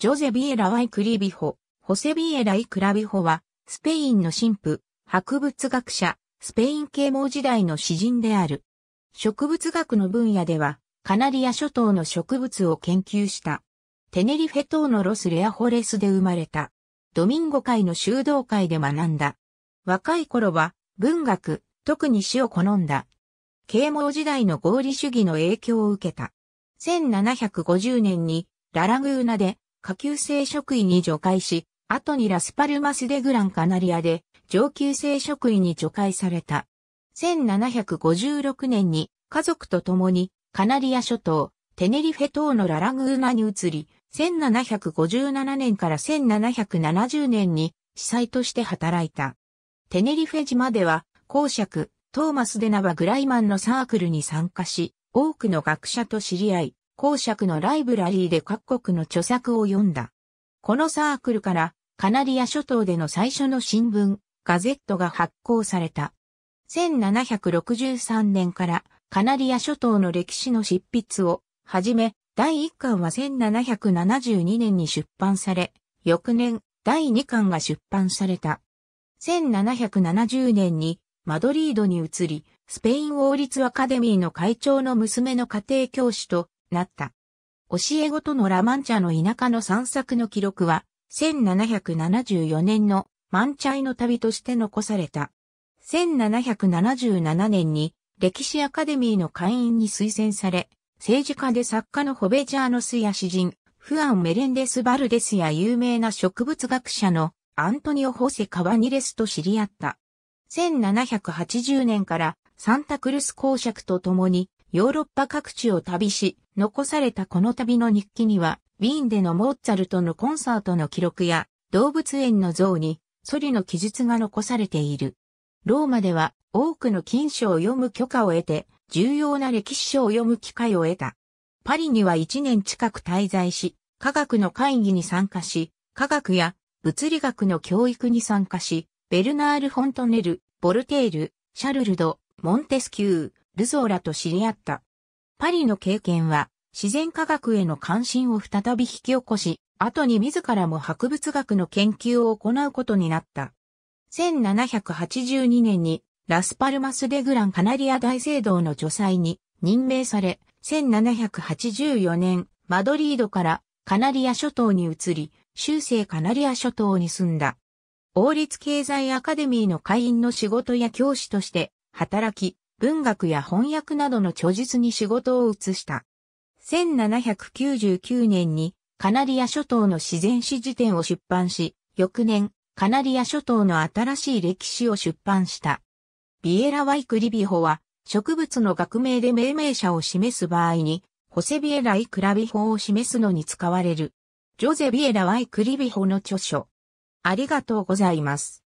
ジョゼビエラ・ワイ・クリビホ、ホセビエラ・イ・クラビホは、スペインの神父、博物学者、スペイン啓蒙時代の詩人である。植物学の分野では、カナリア諸島の植物を研究した。テネリフェ島のロス・レアホレスで生まれた。ドミンゴ会の修道会で学んだ。若い頃は、文学、特に詩を好んだ。啓蒙時代の合理主義の影響を受けた。1750年に、ララグーナで、下級生職位に除外し、後にラスパルマスデグランカナリアで上級生職位に除外された。1756年に家族と共にカナリア諸島、テネリフェ島のララグーナに移り、1757年から1770年に司祭として働いた。テネリフェ島では公爵、トーマス・デナバ・グライマンのサークルに参加し、多くの学者と知り合い、公爵のライブラリーで各国の著作を読んだ。このサークルから、カナリア諸島での最初の新聞、ガゼットが発行された。1763年からカナリア諸島の歴史の執筆をはじめ、第1巻は1772年に出版され、翌年、第2巻が出版された。1770年にマドリードに移り、スペイン王立アカデミーの会長の娘の家庭教師となった。教え子とのラマンチャの田舎の散策の記録は、1774年の満チャイの旅として残された。1777年に歴史アカデミーの会員に推薦され、政治家で作家のホベジャーノスや詩人、フアン・メレンデス・バルデスや有名な植物学者のアントニオ・ホセ・カバニレスと知り合った。1780年からサンタクルス公爵と共にヨーロッパ各地を旅し、残されたこの旅の日記には、ウィーンでのモーツァルトのコンサートの記録や、動物園の像に、ソリの記述が残されている。ローマでは、多くの金賞を読む許可を得て、重要な歴史書を読む機会を得た。パリには1年近く滞在し、科学の会議に参加し、科学や物理学の教育に参加し、ベルナール・フォントネル、ボルテール、シャルルド、モンテスキュー、ルゾーラと知り合った。パリの経験は自然科学への関心を再び引き起こし、後に自らも博物学の研究を行うことになった。1782年にラスパルマス・デ・グラン・カナリア大聖堂の助祭に任命され、1784年、マドリードからカナリア諸島に移り、修正カナリア諸島に住んだ。王立経済アカデミーの会員の仕事や教師として働き、文学や翻訳などの著述に仕事を移した。1799年にカナリア諸島の自然史辞典を出版し、翌年、カナリア諸島の新しい歴史を出版した。ビエラ・ワイク・リビホは、植物の学名で命名者を示す場合に、ホセビエラ・イクラビホを示すのに使われる。ジョゼ・ビエラ・ワイク・リビホの著書。ありがとうございます。